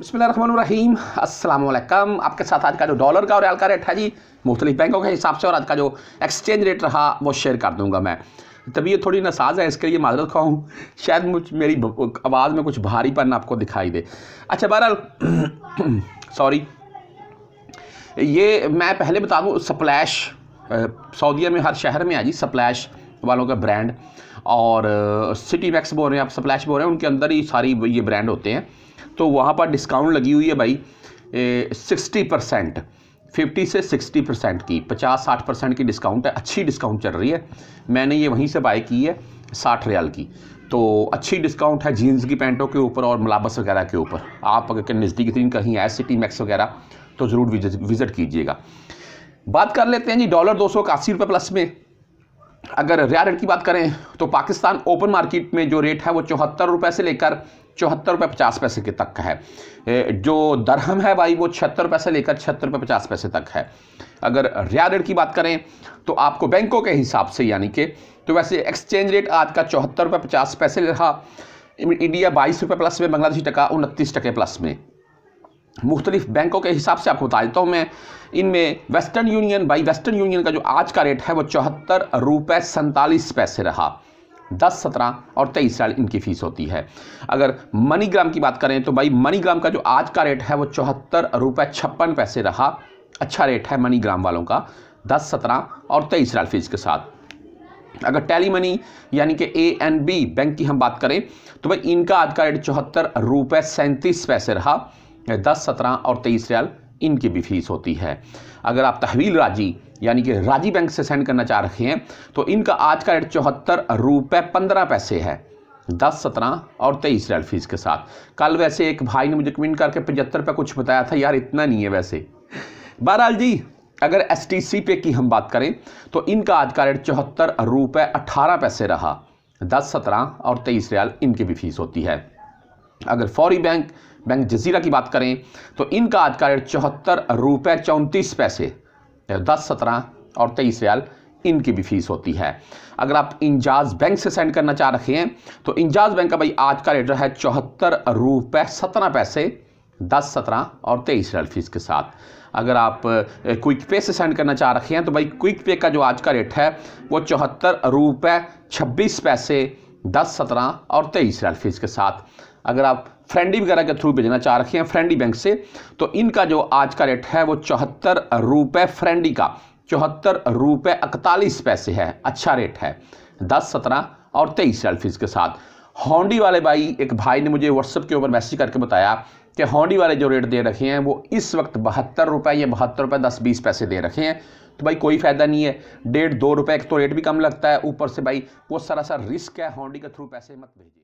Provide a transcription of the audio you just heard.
बसमीम अल्लाम आपके साथ आज का जो डॉलर का और रियाल का रेट है जी मुख्तलिफ बैंकों के हिसाब से और आज का जो एक्सचेंज रेट रहा वो शेयर कर दूंगा मैं तबीयत थोड़ी नसाज है इसके लिए माजरत खाऊँ शायद मुझ मेरी आवाज़ में कुछ भारीपन आपको दिखाई दे अच्छा बहरहाल सॉरी ये मैं पहले बता दूँ सप्लैश सऊदीया में हर शहर में आ जी स्प्लैश वालों का ब्रांड और सिटी मैक्स बोल रहे हैं आप सप्लैश बोल रहे हैं उनके अंदर ही सारी ये ब्रांड होते हैं तो वहाँ पर डिस्काउंट लगी हुई है भाई सिक्सटी परसेंट फिफ्टी से सिक्सटी परसेंट की पचास साठ परसेंट की डिस्काउंट है अच्छी डिस्काउंट चल रही है मैंने ये वहीं से बाय की है साठ रियाल की तो अच्छी डिस्काउंट है जीन्स की पैंटों के ऊपर और मलाबस वगैरह के ऊपर आप अगर नज़दीकी कहीं आए सिटी मैक्स वगैरह तो ज़रूर विजिट कीजिएगा बात कर लेते हैं जी डॉलर दो सौ रुपये प्लस में अगर रियाल रेट की बात करें तो पाकिस्तान ओपन मार्केट में जो रेट है वो चौहत्तर रुपये से लेकर चौहत्तर रुपये पचास पैसे के तक है जो दरहम है भाई वो छिहत्तर से लेकर छिहत्तर रुपये पचास पैसे तक है अगर रिया रेट की बात करें तो आपको बैंकों के हिसाब से यानी कि तो वैसे एक्सचेंज रेट आज का चौहत्तर रुपये पचास पैसे रहा इंडिया बाईस रुपये प्लस में बांग्लादेशी टका उनतीस टके प्लस में मुख्तलिफ बैंकों के हिसाब से आपको बता देता हूँ मैं इनमें वेस्टर्न यूनियन बाई वेस्टर्न यूनियन का जो आज का रेट है वो चौहत्तर रुपये सैंतालीस पैसे रहा दस सत्रह और तेईस साल इनकी फ़ीस होती है अगर मनीग्राम की बात करें तो भाई मनीग्राम का जो आज का रेट है वो चौहत्तर रुपये छप्पन पैसे रहा अच्छा रेट है मनीग्राम वालों का दस सत्रह और तेईस साल फीस के साथ अगर टैली मनी यानी कि ए एन बी बैंक की हम बात करें तो भाई इनका आज का रेट चौहत्तर रुपये सैंतीस पैसे रहा दस सत्रह और तेईस रियाल इनकी भी फीस होती है अगर आप तहवील राजी यानी कि राजी बैंक से सेंड करना चाह रहे हैं तो इनका आज का रेट चौहत्तर रुपये पंद्रह पैसे है दस सत्रह और तेईस रेल फीस के साथ कल वैसे एक भाई ने मुझे कमेंट करके पचहत्तर पे कुछ बताया था यार इतना नहीं है वैसे बहरहाल जी अगर एस टी सी पे की हम बात करें तो इनका आज का रेट चौहत्तर रुपये अट्ठारह पैसे रहा दस सत्रह और तेईस रियाल इनकी भी फीस होती है अगर फौरी बैंक बैंक जजीरा की बात करें तो इनका आज का रेट चौहत्तर रुपये चौंतीस पैसे दस सत्रह और तेईस रियाल इनकी भी फीस होती है अगर आप इंजाज बैंक से सेंड करना चाह रखे हैं तो इंजाज बैंक का भाई आज का रेट है चौहत्तर रुपये सत्रह पैसे दस सत्रह और तेईस रियाल फीस के साथ अगर आप क्विक पे से सेंड करना चाह रखे हैं तो भाई क्विक पे का जो आज का रेट है वो चौहत्तर रुपये छब्बीस पैसे दस सत्रह और तेईस रेल फीस के साथ अगर आप फ्रेंडी वगैरह के थ्रू भेजना चाह रखे हैं फ्रेंडी बैंक से तो इनका जो आज का रेट है वो चौहत्तर रुपये फ्रेंडी का चौहत्तर रुपये इकतालीस पैसे है अच्छा रेट है दस सत्रह और तेईस रेल फीस के साथ हॉन्डी वाले भाई एक भाई ने मुझे व्हाट्सअप के ऊपर मैसेज करके बताया कि हॉन्डी वाले जो रेट दे रखे हैं वो इस वक्त बहत्तर रुपये या बहत्तर रुपये दस बीस पैसे दे रखे हैं तो भाई कोई फ़ायदा नहीं है डेढ़ दो रुपए तो रेट भी कम लगता है ऊपर से भाई वो सारा सा रिस्क है हॉन्डी के थ्रू पैसे मत भेजिए